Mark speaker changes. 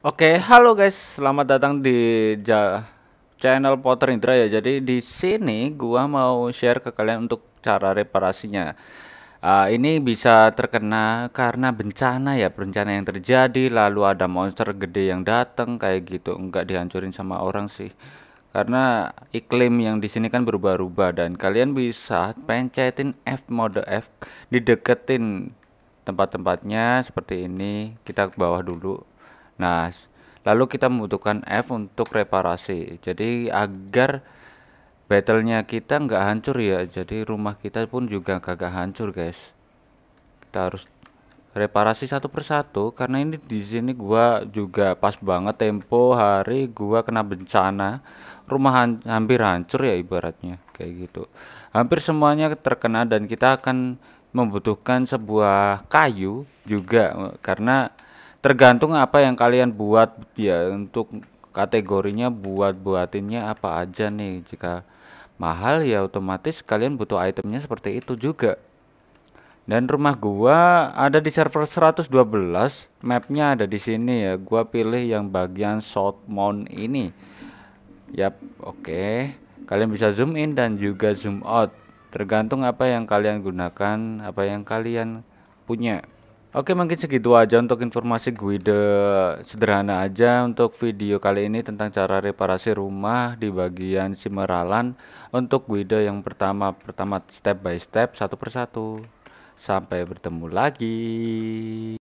Speaker 1: Oke, halo guys, selamat datang di ja channel Potter Indra ya. Jadi di sini gua mau share ke kalian untuk cara reparasinya. Uh, ini bisa terkena karena bencana ya, bencana yang terjadi, lalu ada monster gede yang datang kayak gitu, enggak dihancurin sama orang sih. Karena iklim yang di sini kan berubah-ubah dan kalian bisa pencetin F mode F dideketin tempat-tempatnya seperti ini. Kita ke bawah dulu Nah, lalu kita membutuhkan F untuk reparasi. Jadi agar battlenya kita nggak hancur ya. Jadi rumah kita pun juga kagak hancur guys. Kita harus reparasi satu persatu karena ini di sini gua juga pas banget tempo hari gua kena bencana rumah han hampir hancur ya ibaratnya kayak gitu hampir semuanya terkena dan kita akan membutuhkan sebuah kayu juga karena tergantung apa yang kalian buat ya untuk kategorinya buat buatinnya apa aja nih jika mahal ya otomatis kalian butuh itemnya seperti itu juga dan rumah gua ada di server 112 mapnya ada di sini ya gua pilih yang bagian South Mount ini yap oke okay. kalian bisa zoom in dan juga zoom out tergantung apa yang kalian gunakan apa yang kalian punya Oke, mungkin segitu aja untuk informasi guide sederhana aja untuk video kali ini tentang cara reparasi rumah di bagian Simeralan untuk guide yang pertama, pertama step by step satu persatu. Sampai bertemu lagi.